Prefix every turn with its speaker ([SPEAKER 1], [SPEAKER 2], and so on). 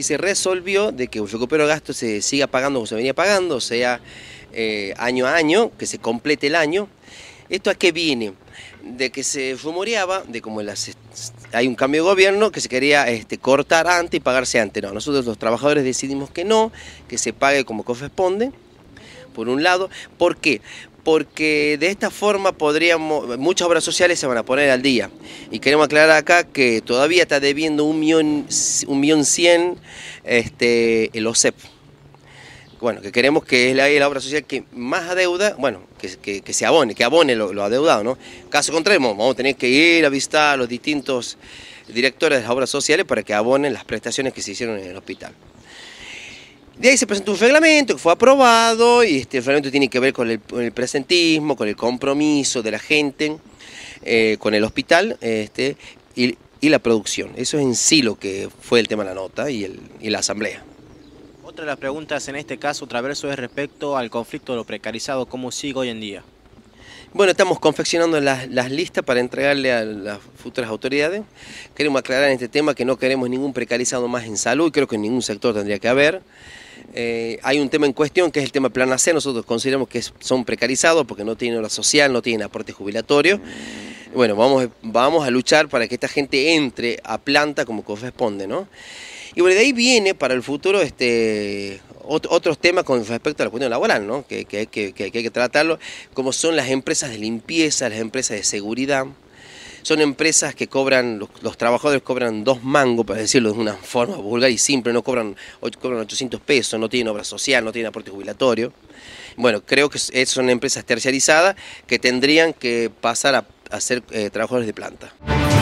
[SPEAKER 1] Y se resolvió de que de Gasto se siga pagando como se venía pagando, o sea, eh, año a año, que se complete el año. ¿Esto a qué viene? De que se rumoreaba de como hay un cambio de gobierno que se quería este, cortar antes y pagarse antes. No, nosotros los trabajadores decidimos que no, que se pague como corresponde por un lado. ¿Por qué? Porque de esta forma podríamos, muchas obras sociales se van a poner al día. Y queremos aclarar acá que todavía está debiendo un millón, un este, el OSEP bueno, que queremos que es la, obra social que más adeuda, bueno, que, se abone, que abone lo, lo, adeudado, ¿no? Caso contrario, vamos a tener que ir a visitar a los distintos directores de las obras sociales para que abonen las prestaciones que se hicieron en el hospital. De ahí se presentó un reglamento que fue aprobado y este reglamento tiene que ver con el, presentismo, con el compromiso de la gente, eh, con el hospital este, y, la producción. Eso es en sí lo que fue el tema de la nota y, la asamblea.
[SPEAKER 2] Otra de las preguntas en este caso, Traverso, es respecto al conflicto de lo precarizado, ¿cómo sigue hoy en día? Bueno, estamos confeccionando las, las, listas para entregarle a
[SPEAKER 1] las futuras autoridades. Queremos aclarar en este tema que no queremos ningún precarizado más en salud, creo que en ningún sector tendría que haber. Eh, hay un tema en cuestión que es el tema Plan AC, nosotros consideramos que son precarizados porque no tienen hora social, no tienen aporte jubilatorio. Bueno, vamos, vamos a luchar para que esta gente entre a planta como corresponde, Y bueno, de ahí viene para el futuro este, otros temas con respecto a la cuestión laboral, Que, que hay que tratarlo, como son las empresas de limpieza, las empresas de seguridad. Son empresas que cobran, los, trabajadores cobran dos mangos, para decirlo de una forma vulgar y simple, no cobran, cobran 800 pesos, no tienen obra social, no tienen aporte jubilatorio. Bueno, creo que son empresas terciarizadas que tendrían que pasar a, ser eh, trabajadores de planta.